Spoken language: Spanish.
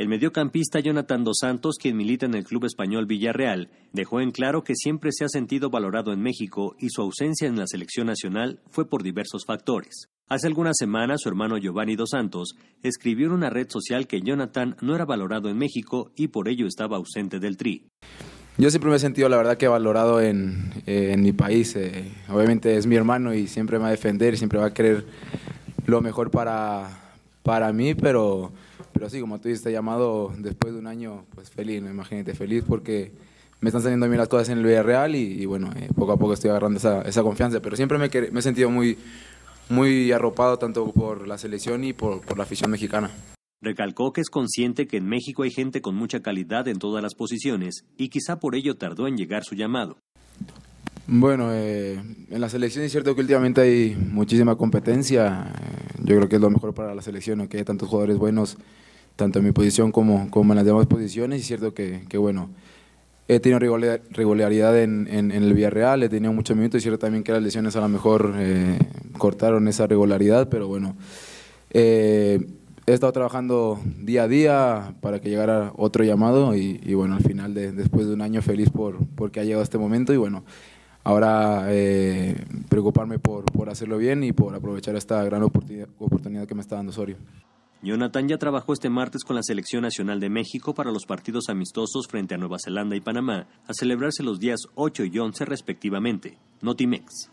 El mediocampista Jonathan Dos Santos, quien milita en el club español Villarreal, dejó en claro que siempre se ha sentido valorado en México y su ausencia en la selección nacional fue por diversos factores. Hace algunas semanas su hermano Giovanni Dos Santos escribió en una red social que Jonathan no era valorado en México y por ello estaba ausente del tri. Yo siempre me he sentido, la verdad, que valorado en, eh, mi país. Eh, obviamente es mi hermano y siempre me va a defender, siempre va a querer lo mejor para, para mí, pero pero así como tú dices, llamado después de un año pues feliz, ¿no? imagínate, feliz porque me están saliendo bien las cosas en el Villarreal y, bueno, eh, poco a poco estoy agarrando esa, esa confianza. Pero siempre me, he sentido muy, muy arropado tanto por la selección y por, la afición mexicana. Recalcó que es consciente que en México hay gente con mucha calidad en todas las posiciones y quizá por ello tardó en llegar su llamado. Bueno, eh, en la selección es cierto que últimamente hay muchísima competencia. Eh, yo creo que es lo mejor para la selección, que hay tantos jugadores buenos tanto en mi posición como, en las demás posiciones. Y es cierto que, bueno, he tenido regularidad en, el Villarreal, he tenido muchos minutos. Es cierto también que las lesiones a lo mejor eh, cortaron esa regularidad, pero bueno. Eh, he estado trabajando día a día para que llegara otro llamado y, bueno, al final, después de un año feliz por porque ha llegado este momento y bueno, ahora eh, preocuparme por, hacerlo bien y por aprovechar esta gran oportunidad, que me está dando Soria. Jonathan ya trabajó este martes con la Selección Nacional de México para los partidos amistosos frente a Nueva Zelanda y Panamá, a celebrarse los días 8 y 11 respectivamente. Notimex.